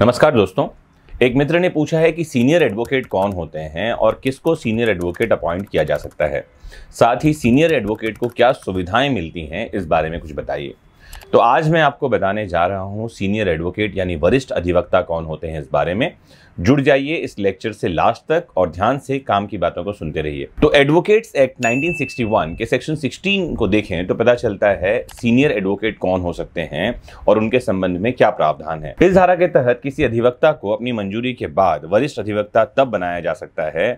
नमस्कार दोस्तों एक मित्र ने पूछा है कि सीनियर एडवोकेट कौन होते हैं और किसको सीनियर एडवोकेट अपॉइंट किया जा सकता है साथ ही सीनियर एडवोकेट को क्या सुविधाएं मिलती हैं इस बारे में कुछ बताइए तो आज मैं आपको बताने जा रहा हूँ सीनियर एडवोकेट यानी वरिष्ठ अधिवक्ता कौन होते हैं इस बारे में जुड़ जाइए इस लेक्चर से लास्ट तक और ध्यान से काम की बातों को सुनते रहिए तो एडवोकेट्स एक्ट 1961 के सेक्शन 16 को देखें तो पता चलता है सीनियर एडवोकेट कौन हो सकते हैं और उनके संबंध में क्या प्रावधान है इस धारा के तहत किसी अधिवक्ता को अपनी मंजूरी के बाद वरिष्ठ अधिवक्ता तब बनाया जा सकता है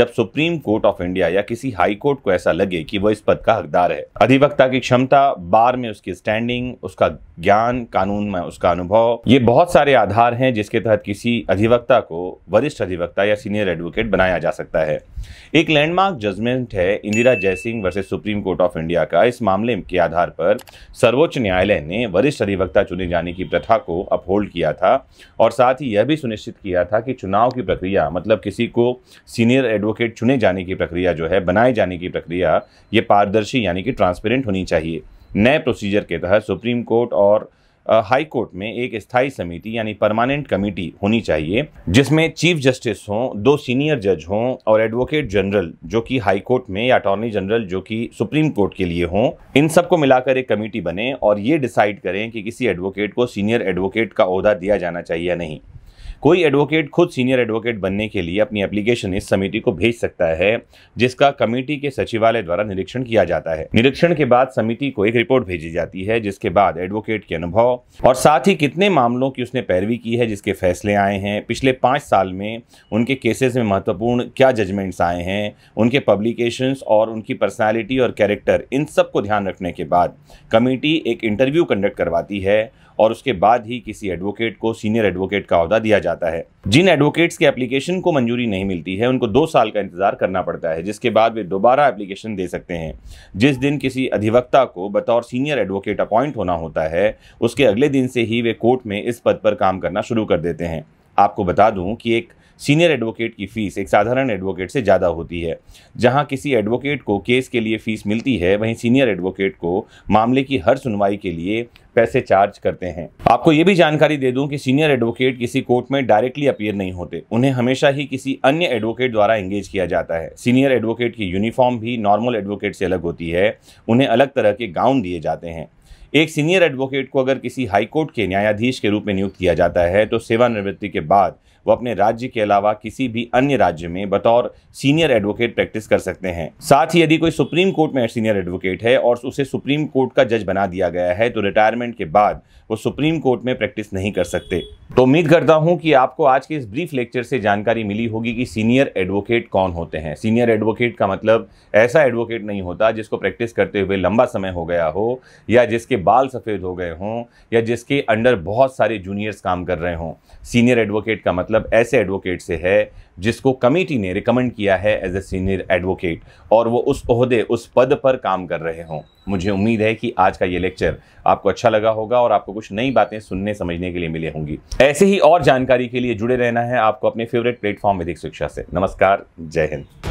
जब सुप्रीम कोर्ट ऑफ इंडिया या किसी हाईकोर्ट को ऐसा लगे कि वह इस पद का हकदार है अधिवक्ता की क्षमता बार में उसकी स्टैंडिंग ट्रेनिंग उसका ज्ञान कानून में उसका अनुभव ये बहुत सारे आधार हैं जिसके तहत किसी अधिवक्ता को वरिष्ठ अधिवक्ता या सीनियर एडवोकेट बनाया जा सकता है एक लैंडमार्क जजमेंट है Indira Jaising versus Supreme Court of India का इस मामले के आधार पर सर्वोच्च न्यायालय ने वरिष्ठ अधिवक्ता चुने जाने की प्रथा को अपहोल्ड किया था और साथ ही यह भी सुनिश्चित किया था कि चुनाव की प्रक्रिया मतलब किसी को सीनियर एडवोकेट चुने जाने की प्रक्रिया जो है बनाए जाने की प्रक्रिया ये पारदर्शी यानी कि ट्रांसपेरेंट होनी चाहिए नए प्रोसीजर के तहत सुप्रीम कोर्ट और हाई कोर्ट में एक स्थायी समिति यानी परमानेंट कमेटी होनी चाहिए जिसमें चीफ जस्टिस हों दो सीनियर जज हों और एडवोकेट जनरल जो कि हाई कोर्ट में या अटॉर्नी जनरल जो कि सुप्रीम कोर्ट के लिए हों इन सबको मिलाकर एक कमेटी बने और ये डिसाइड करें कि किसी एडवोकेट को सीनियर एडवोकेट का अहदा दिया जाना चाहिए या नहीं कोई एडवोकेट खुद सीनियर एडवोकेट बनने के लिए अपनी एप्लीकेशन इस समिति को भेज सकता है जिसका कमेटी के सचिवालय द्वारा निरीक्षण किया जाता है निरीक्षण के बाद समिति को एक रिपोर्ट भेजी जाती है जिसके बाद एडवोकेट के अनुभव और साथ ही कितने मामलों की उसने पैरवी की है जिसके फैसले आए हैं पिछले पाँच साल में उनके केसेस में महत्वपूर्ण क्या जजमेंट्स आए हैं उनके पब्लिकेशंस और उनकी पर्सनैलिटी और कैरेक्टर इन सब को ध्यान रखने के बाद कमेटी एक इंटरव्यू कंडक्ट करवाती है और उसके बाद ही किसी एडवोकेट को सीनियर एडवोकेट का अहदा दिया जाता जाता है जिन एडवोकेट्स के एप्लीकेशन को मंजूरी नहीं मिलती है उनको दो साल का इंतजार करना पड़ता है जिसके बाद वे दोबारा एप्लीकेशन दे सकते हैं जिस दिन किसी अधिवक्ता को बतौर सीनियर एडवोकेट अपॉइंट होना होता है उसके अगले दिन से ही वे कोर्ट में इस पद पर काम करना शुरू कर देते हैं आपको बता दूं कि एक सीनियर एडवोकेट की फ़ीस एक साधारण एडवोकेट से ज़्यादा होती है जहां किसी एडवोकेट को केस के लिए फ़ीस मिलती है वहीं सीनियर एडवोकेट को मामले की हर सुनवाई के लिए पैसे चार्ज करते हैं आपको ये भी जानकारी दे दूं कि सीनियर एडवोकेट किसी कोर्ट में डायरेक्टली अपीयर नहीं होते उन्हें हमेशा ही किसी अन्य एडवोकेट द्वारा एंगेज किया जाता है सीनियर एडवोकेट की यूनिफॉर्म भी नॉर्मल एडवोकेट से अलग होती है उन्हें अलग तरह के गाउन दिए जाते हैं एक सीनियर एडवोकेट को अगर किसी हाईकोर्ट के न्यायाधीश के रूप में नियुक्त किया जाता है तो सेवानिवृत्ति के बाद वो अपने राज्य के अलावा किसी भी अन्य राज्य में बतौर सीनियर एडवोकेट प्रैक्टिस कर सकते हैं साथ ही यदि कोई सुप्रीम कोर्ट में सीनियर एडवोकेट है और उसे सुप्रीम कोर्ट का जज बना दिया गया है तो रिटायरमेंट के बाद वो सुप्रीम कोर्ट में प्रैक्टिस नहीं कर सकते तो उम्मीद करता हूं कि आपको आज के इस ब्रीफ लेक्चर से जानकारी मिली होगी कि सीनियर एडवोकेट कौन होते हैं सीनियर एडवोकेट का मतलब ऐसा एडवोकेट नहीं होता जिसको प्रैक्टिस करते हुए लंबा समय हो गया हो या जिसके बाल सफ़ेद हो गए हों या जिसके अंडर बहुत सारे जूनियर्स काम कर रहे हों सीनियर एडवोकेट का मतलब मतलब ऐसे एडवोकेट से है जिसको कमेटी ने रिकमेंड किया है एज ए सीनियर एडवोकेट और वो उस उसदे उस पद पर काम कर रहे हों मुझे उम्मीद है कि आज का ये लेक्चर आपको अच्छा लगा होगा और आपको कुछ नई बातें सुनने समझने के लिए मिली होंगी ऐसे ही और जानकारी के लिए जुड़े रहना है आपको अपने फेवरेट प्लेटफॉर्म विधिक शिक्षा से नमस्कार जय हिंद